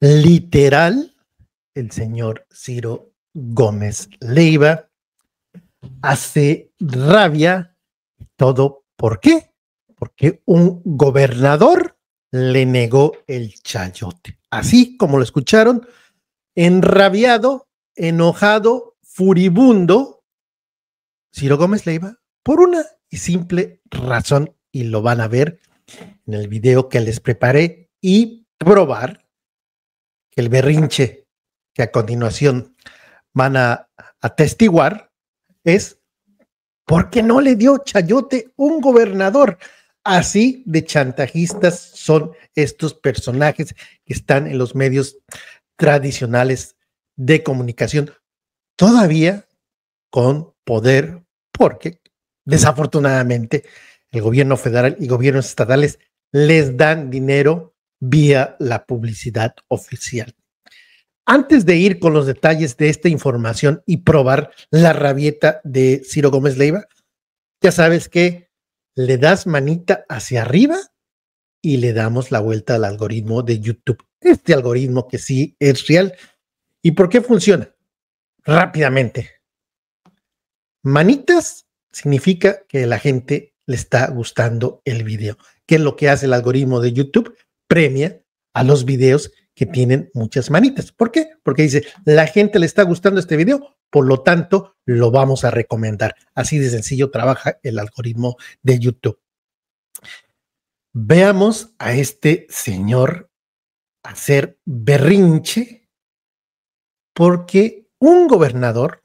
literal el señor Ciro Gómez Leiva hace rabia todo. ¿Por qué? Porque un gobernador le negó el chayote. Así como lo escucharon, enrabiado, enojado, furibundo, Ciro Gómez Leiva, por una simple razón, y lo van a ver en el video que les preparé y probar el berrinche que a continuación van a atestiguar es ¿por qué no le dio chayote un gobernador? Así de chantajistas son estos personajes que están en los medios tradicionales de comunicación, todavía con poder, porque desafortunadamente el gobierno federal y gobiernos estatales les dan dinero vía la publicidad oficial. Antes de ir con los detalles de esta información y probar la rabieta de Ciro Gómez Leiva, ya sabes que le das manita hacia arriba y le damos la vuelta al algoritmo de YouTube. Este algoritmo que sí es real. ¿Y por qué funciona? Rápidamente. Manitas significa que la gente le está gustando el video. ¿Qué es lo que hace el algoritmo de YouTube? premia a los videos que tienen muchas manitas. ¿Por qué? Porque dice, la gente le está gustando este video, por lo tanto, lo vamos a recomendar. Así de sencillo trabaja el algoritmo de YouTube. Veamos a este señor hacer berrinche porque un gobernador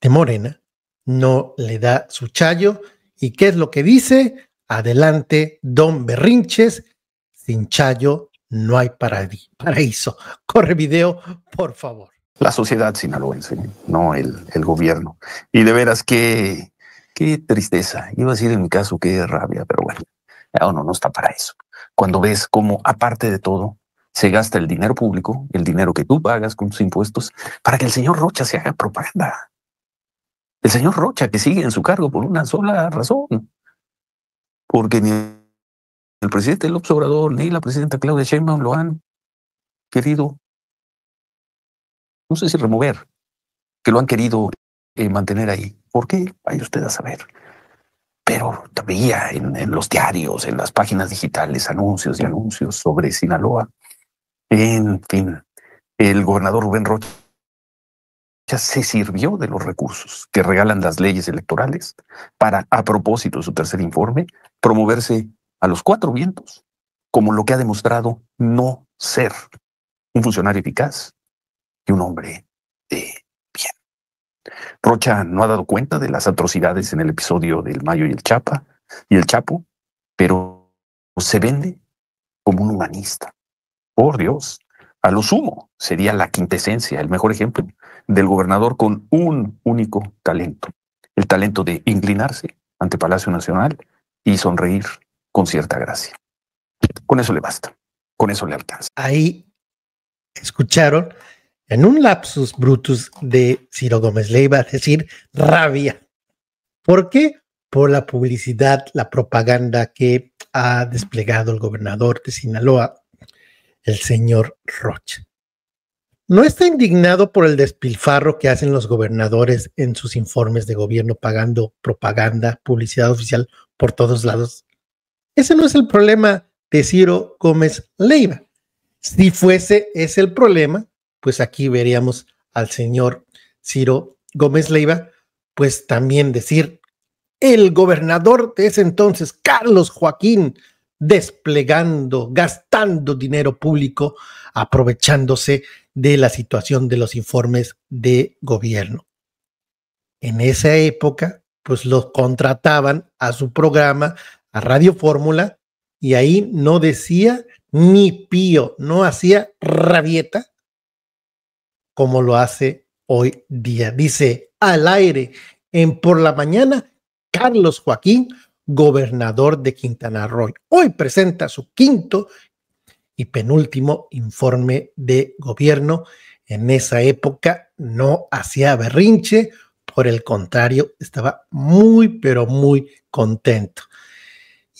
de Morena no le da su chayo. ¿Y qué es lo que dice? Adelante, don Berrinches, Pinchayo no hay paraíso. Corre video, por favor. La sociedad sinaloense, no el, gobierno. Y de veras, qué, qué tristeza. Iba a decir en mi caso, qué rabia, pero bueno, ah, no, no está para eso. Cuando ves cómo, aparte de todo, se gasta el dinero público, el dinero que tú pagas con tus impuestos, para que el señor Rocha se haga propaganda. El señor Rocha que sigue en su cargo por una sola razón. Porque ni el presidente López Obrador ni la presidenta Claudia Sheinbaum lo han querido, no sé si remover, que lo han querido eh, mantener ahí. ¿Por qué? Vaya usted a saber. Pero veía en, en, los diarios, en las páginas digitales, anuncios y anuncios sobre Sinaloa. En fin, el gobernador Rubén Rocha ya se sirvió de los recursos que regalan las leyes electorales para, a propósito de su tercer informe, promoverse a los cuatro vientos como lo que ha demostrado no ser un funcionario eficaz y un hombre de bien. Rocha no ha dado cuenta de las atrocidades en el episodio del Mayo y el Chapa y el Chapo, pero se vende como un humanista. Por Dios, a lo sumo sería la quintesencia, el mejor ejemplo del gobernador con un único talento, el talento de inclinarse ante Palacio Nacional y sonreír con cierta gracia. Con eso le basta, con eso le alcanza. Ahí escucharon en un lapsus brutus de Ciro Gómez Leiva, decir, rabia. ¿Por qué? Por la publicidad, la propaganda que ha desplegado el gobernador de Sinaloa, el señor Rocha. No está indignado por el despilfarro que hacen los gobernadores en sus informes de gobierno pagando propaganda, publicidad oficial por todos lados, ese no es el problema de Ciro Gómez Leiva. Si fuese ese el problema, pues aquí veríamos al señor Ciro Gómez Leiva, pues también decir, el gobernador de ese entonces, Carlos Joaquín, desplegando, gastando dinero público, aprovechándose de la situación de los informes de gobierno. En esa época, pues los contrataban a su programa a Radio Fórmula y ahí no decía ni pío, no hacía rabieta como lo hace hoy día. Dice al aire en por la mañana Carlos Joaquín, gobernador de Quintana Roo. Hoy presenta su quinto y penúltimo informe de gobierno. En esa época no hacía berrinche, por el contrario, estaba muy, pero muy contento.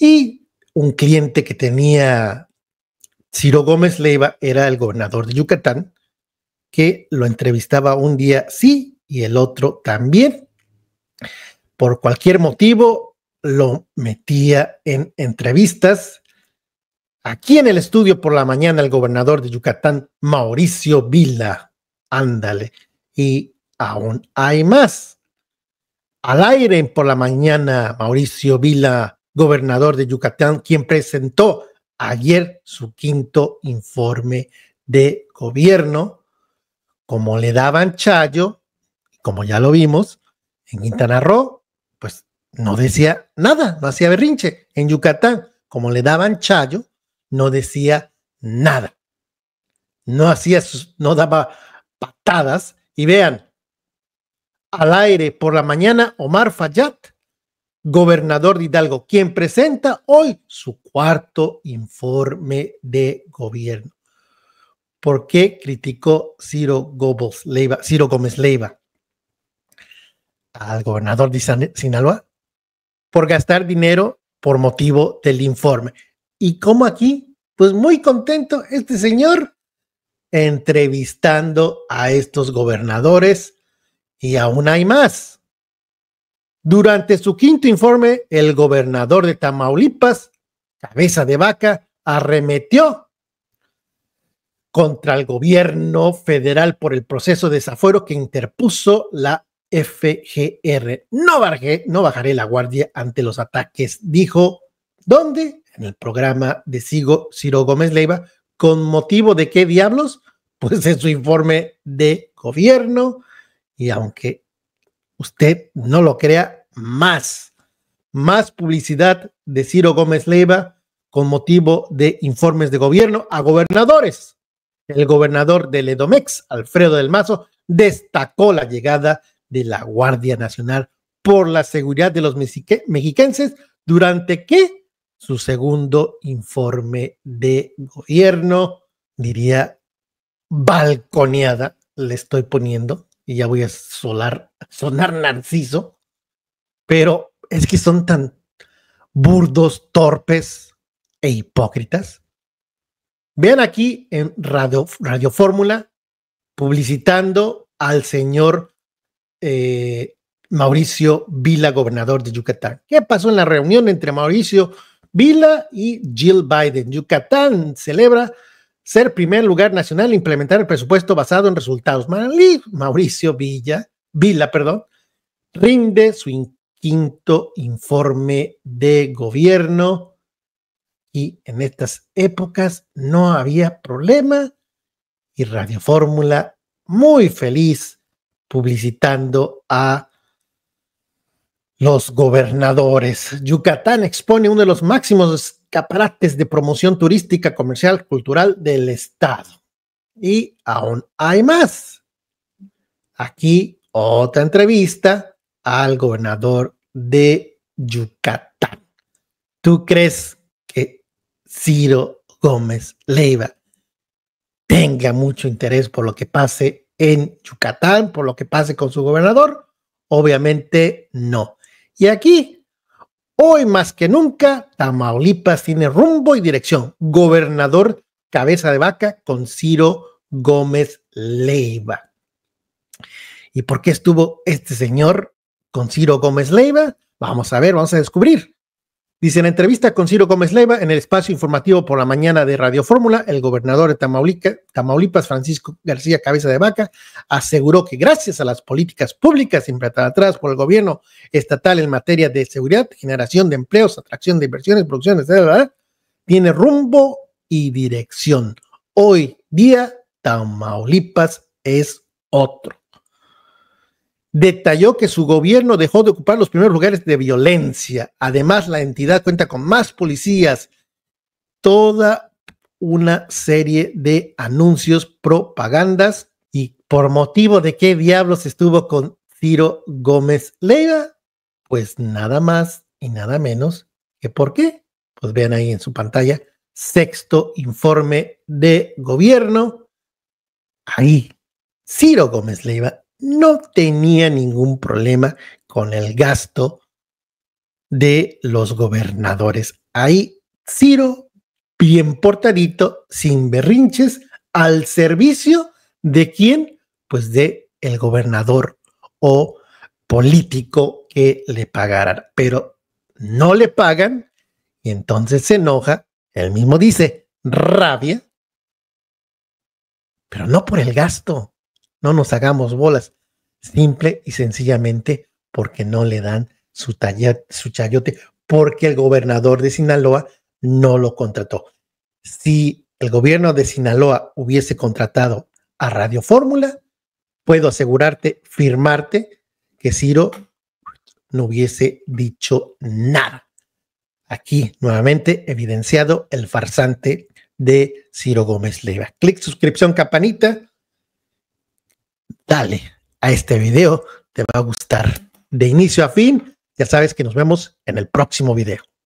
Y un cliente que tenía Ciro Gómez Leiva era el gobernador de Yucatán, que lo entrevistaba un día sí y el otro también. Por cualquier motivo, lo metía en entrevistas. Aquí en el estudio por la mañana, el gobernador de Yucatán, Mauricio Vila. Ándale. Y aún hay más. Al aire por la mañana, Mauricio Vila gobernador de Yucatán, quien presentó ayer su quinto informe de gobierno, como le daban Chayo, como ya lo vimos, en Quintana Roo, pues no decía nada, no hacía berrinche. En Yucatán, como le daban Chayo, no decía nada. No hacía, sus, no daba patadas. Y vean, al aire por la mañana, Omar Fayat gobernador de Hidalgo, quien presenta hoy su cuarto informe de gobierno. ¿Por qué criticó Ciro Gómez Leiva, Gómez al gobernador de Sinaloa por gastar dinero por motivo del informe? ¿Y cómo aquí? Pues muy contento este señor entrevistando a estos gobernadores y aún hay más durante su quinto informe, el gobernador de Tamaulipas, cabeza de vaca, arremetió contra el gobierno federal por el proceso de desafuero que interpuso la FGR. No, no bajaré la guardia ante los ataques, dijo. ¿Dónde? En el programa de Sigo Ciro Gómez Leiva. ¿Con motivo de qué diablos? Pues en su informe de gobierno. Y aunque usted no lo crea más. Más publicidad de Ciro Gómez Leiva con motivo de informes de gobierno a gobernadores. El gobernador del Edomex, Alfredo del Mazo, destacó la llegada de la Guardia Nacional por la seguridad de los mexiquenses durante que su segundo informe de gobierno, diría balconeada, le estoy poniendo y ya voy a sonar narciso, pero es que son tan burdos, torpes e hipócritas. Vean aquí en Radio, Radio Fórmula publicitando al señor eh, Mauricio Vila, gobernador de Yucatán. ¿Qué pasó en la reunión entre Mauricio Vila y Jill Biden? Yucatán celebra ser primer lugar nacional, implementar el presupuesto basado en resultados. Mauricio Villa, perdón, rinde su quinto informe de gobierno y en estas épocas no había problema y Radio Fórmula muy feliz publicitando a los gobernadores. Yucatán expone uno de los máximos escaparates de promoción turística, comercial, cultural del Estado. Y aún hay más. Aquí otra entrevista al gobernador de Yucatán. ¿Tú crees que Ciro Gómez Leiva tenga mucho interés por lo que pase en Yucatán, por lo que pase con su gobernador? Obviamente no y aquí, hoy más que nunca, Tamaulipas tiene rumbo y dirección. Gobernador cabeza de vaca con Ciro Gómez Leiva. ¿Y por qué estuvo este señor con Ciro Gómez Leiva? Vamos a ver, vamos a descubrir. Dice, en entrevista con Ciro Gómez Leiva, en el espacio informativo por la mañana de Radio Fórmula, el gobernador de Tamaulipas, Francisco García Cabeza de Vaca, aseguró que gracias a las políticas públicas atrás por el gobierno estatal en materia de seguridad, generación de empleos, atracción de inversiones, producciones, etc., tiene rumbo y dirección. Hoy día, Tamaulipas es otro detalló que su gobierno dejó de ocupar los primeros lugares de violencia. Además, la entidad cuenta con más policías, toda una serie de anuncios, propagandas y por motivo de qué diablos estuvo con Ciro Gómez Leiva, pues nada más y nada menos que por qué. Pues vean ahí en su pantalla, sexto informe de gobierno. Ahí, Ciro Gómez Leiva no tenía ningún problema con el gasto de los gobernadores. Ahí Ciro, bien portadito, sin berrinches, al servicio de quién? Pues de el gobernador o político que le pagaran, pero no le pagan y entonces se enoja, él mismo dice, rabia, pero no por el gasto, no nos hagamos bolas, simple y sencillamente porque no le dan su, su chayote, porque el gobernador de Sinaloa no lo contrató. Si el gobierno de Sinaloa hubiese contratado a Radio Fórmula, puedo asegurarte, firmarte, que Ciro no hubiese dicho nada. Aquí nuevamente evidenciado el farsante de Ciro Gómez Leva. Clic, suscripción, campanita dale a este video, te va a gustar. De inicio a fin, ya sabes que nos vemos en el próximo video.